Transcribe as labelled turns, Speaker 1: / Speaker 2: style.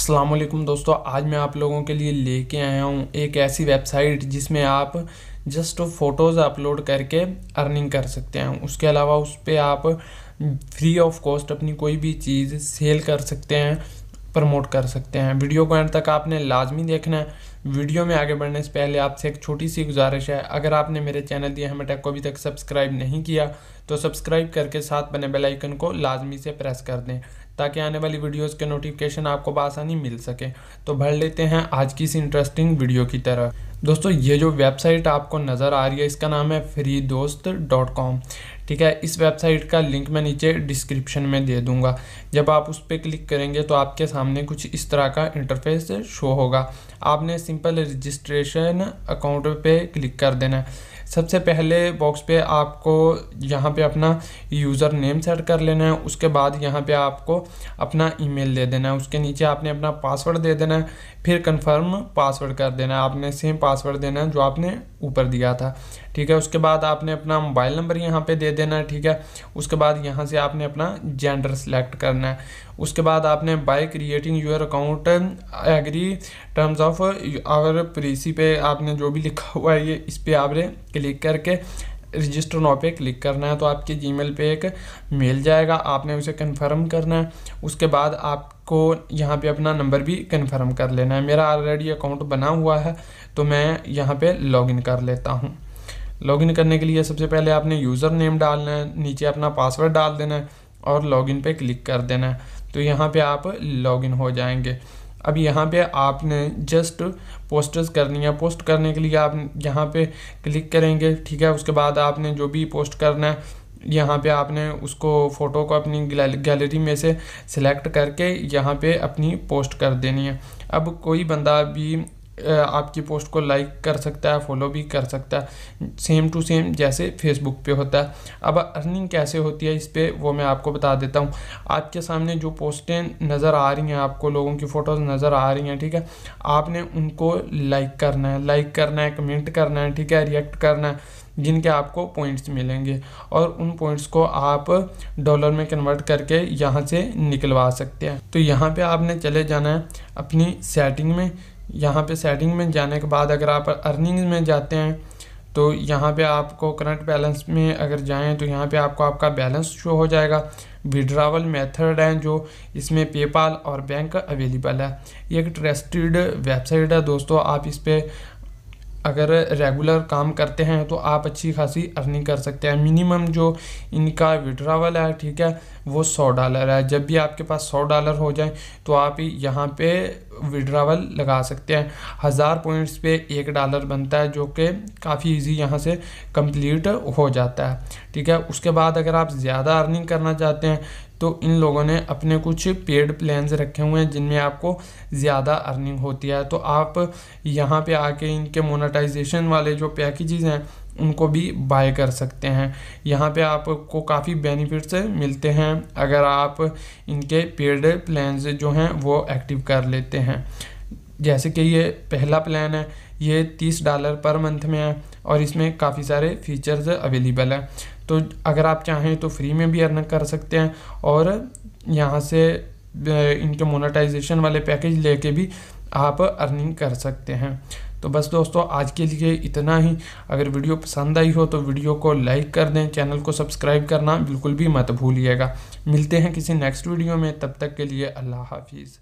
Speaker 1: असलम दोस्तों आज मैं आप लोगों के लिए लेके आया हूँ एक ऐसी वेबसाइट जिसमें आप जस्ट फ़ोटोज़ अपलोड करके अर्निंग कर सकते हैं उसके अलावा उस पर आप फ्री ऑफ कॉस्ट अपनी कोई भी चीज़ सेल कर सकते हैं प्रमोट कर सकते हैं वीडियो को एंड तक आपने लाजमी देखना है वीडियो में आगे बढ़ने से पहले आपसे एक छोटी सी गुजारिश है अगर आपने मेरे चैनल दिया हमें टेक को अभी तक सब्सक्राइब नहीं किया तो सब्सक्राइब करके साथ बने बेल आइकन को लाजमी से प्रेस कर दें ताकि आने वाली वीडियोस के नोटिफिकेशन आपको बसानी मिल सके तो भर लेते हैं आज की इस इंटरेस्टिंग वीडियो की तरह दोस्तों ये जो वेबसाइट आपको नज़र आ रही है इसका नाम है फ्री दोस्त डॉट कॉम ठीक है इस वेबसाइट का लिंक मैं नीचे डिस्क्रिप्शन में दे दूंगा जब आप उस पर क्लिक करेंगे तो आपके सामने कुछ इस तरह का इंटरफेस शो होगा आपने सिंपल रजिस्ट्रेशन अकाउंट पे क्लिक कर देना है सबसे पहले बॉक्स पे आपको यहाँ पे अपना यूज़र नेम सेट कर लेना है उसके बाद यहाँ पे आपको अपना ईमेल दे देना है उसके नीचे आपने अपना पासवर्ड दे देना है फिर कंफर्म पासवर्ड कर देना है आपने सेम पासवर्ड देना है जो आपने ऊपर दिया था ठीक है उसके बाद आपने अपना मोबाइल नंबर यहाँ पे दे देना है ठीक है उसके बाद यहाँ से आपने अपना जेंडर सेलेक्ट करना है उसके बाद आपने by creating your account agree terms of our policy पे आपने जो भी लिखा हुआ है ये इस पर आपने क्लिक करके रजिस्टर नाव पे क्लिक करना है तो आपके जीमेल पे एक मेल जाएगा आपने उसे कंफर्म करना है उसके बाद आपको यहाँ पे अपना नंबर भी कंफर्म कर लेना है मेरा ऑलरेडी अकाउंट बना हुआ है तो मैं यहाँ पे लॉगिन कर लेता हूँ लॉगिन करने के लिए सबसे पहले आपने यूज़र नेम डालना है नीचे अपना पासवर्ड डाल देना है और लॉगिन पे क्लिक कर देना है तो यहाँ पे आप लॉगिन हो जाएंगे अब यहाँ पे आपने जस्ट पोस्टर्स करनी है पोस्ट करने के लिए आप यहाँ पे क्लिक करेंगे ठीक है उसके बाद आपने जो भी पोस्ट करना है यहाँ पे आपने उसको फ़ोटो को अपनी गैलरी में से सिलेक्ट करके यहाँ पे अपनी पोस्ट कर देनी है अब कोई बंदा भी आपकी पोस्ट को लाइक कर सकता है फॉलो भी कर सकता है सेम टू सेम जैसे फेसबुक पे होता है अब अर्निंग कैसे होती है इस पर वो मैं आपको बता देता हूँ आपके सामने जो पोस्टें नज़र आ रही हैं आपको लोगों की फ़ोटोज़ नज़र आ रही हैं ठीक है आपने उनको लाइक करना है लाइक करना है कमेंट करना है ठीक है रिएक्ट करना है जिनके आपको पॉइंट्स मिलेंगे और उन पॉइंट्स को आप डॉलर में कन्वर्ट करके यहाँ से निकलवा सकते हैं तो यहाँ पे आपने चले जाना है अपनी सेटिंग में यहाँ पे सेटिंग में जाने के बाद अगर आप अर्निंग में जाते हैं तो यहाँ पे आपको करंट बैलेंस में अगर जाएं तो यहाँ पे आपको आपका बैलेंस शो हो जाएगा विड्रावल मेथड है जो इसमें पेपाल और बैंक अवेलेबल है एक ट्रस्टेड वेबसाइट है दोस्तों आप इस पर अगर रेगुलर काम करते हैं तो आप अच्छी खासी अर्निंग कर सकते हैं मिनिमम जो इनका विड्रावल है ठीक है वो सौ डॉलर है जब भी आपके पास सौ डॉलर हो जाए तो आप यहाँ पे विड्रावल लगा सकते हैं हज़ार पॉइंट्स पे एक डॉलर बनता है जो कि काफ़ी इजी यहाँ से कंप्लीट हो जाता है ठीक है उसके बाद अगर आप ज़्यादा अर्निंग करना चाहते हैं तो इन लोगों ने अपने कुछ पेड प्लान्स रखे हुए हैं जिनमें आपको ज़्यादा अर्निंग होती है तो आप यहाँ पे आके इनके मोनेटाइजेशन वाले जो पैकेजेस हैं उनको भी बाय कर सकते हैं यहाँ पे आपको काफ़ी बेनिफिट्स मिलते हैं अगर आप इनके पेड प्लान जो हैं वो एक्टिव कर लेते हैं जैसे कि ये पहला प्लान है ये तीस डॉलर पर मंथ में है और इसमें काफ़ी सारे फीचर्स अवेलेबल हैं तो अगर आप चाहें तो फ्री में भी अर्न कर सकते हैं और यहाँ से इनके मोनेटाइजेशन वाले पैकेज लेके भी आप अर्निंग कर सकते हैं तो बस दोस्तों आज के लिए इतना ही अगर वीडियो पसंद आई हो तो वीडियो को लाइक कर दें चैनल को सब्सक्राइब करना बिल्कुल भी मत भूलिएगा मिलते हैं किसी नेक्स्ट वीडियो में तब तक के लिए अल्लाह हाफिज़